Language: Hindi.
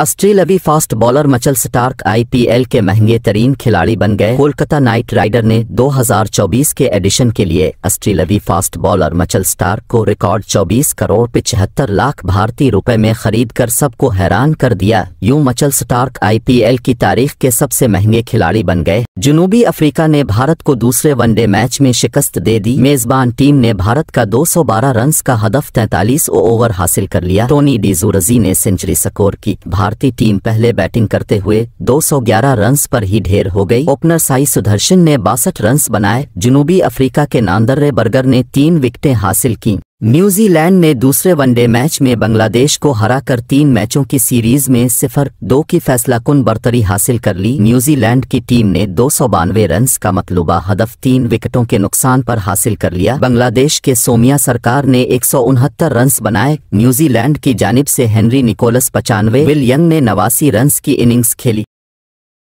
ऑस्ट्रेल fast bowler Mitchell Starc IPL के महंगे तरीन खिलाड़ी बन गए कोलकाता नाइट राइडर ने 2024 के एडिशन के लिए Australian fast bowler Mitchell Starc को रिकॉर्ड 24 करोड़ पिछहत्तर लाख भारतीय रुपए में खरीद कर सबको हैरान कर दिया यूं मचल स्टार्क आईपीएल की तारीख के सबसे महंगे खिलाड़ी बन गए जुनूबी अफ्रीका ने भारत को दूसरे वनडे मैच में शिकस्त दे दी मेजबान टीम ने भारत का दो रन का हदफ तैतालीस ओवर हासिल कर लिया टोनी डिजोरजी ने सेंचुरी स्कोर की भारतीय टीम पहले बैटिंग करते हुए 211 रन्स पर ही ढेर हो गई ओपनर साई सुदर्शन ने बासठ रन्स बनाए जुनूबी अफ्रीका के नांदर्रे बर्गर ने तीन विकेटें हासिल की न्यूजीलैंड ने दूसरे वनडे मैच में बांग्लादेश को हराकर तीन मैचों की सीरीज में सिफर दो की फैसलाकुन बर्तरी हासिल कर ली न्यूजीलैंड की टीम ने दो सौ बानवे रन का मतलूबा हदफ तीन विकेटों के नुकसान पर हासिल कर लिया बांग्लादेश के सोमिया सरकार ने एक सौ उनहत्तर रन बनाए न्यूजीलैंड की जानब से हेनरी निकोलस पचानवे विल यंग ने नवासी रन की इनिंग्स खेली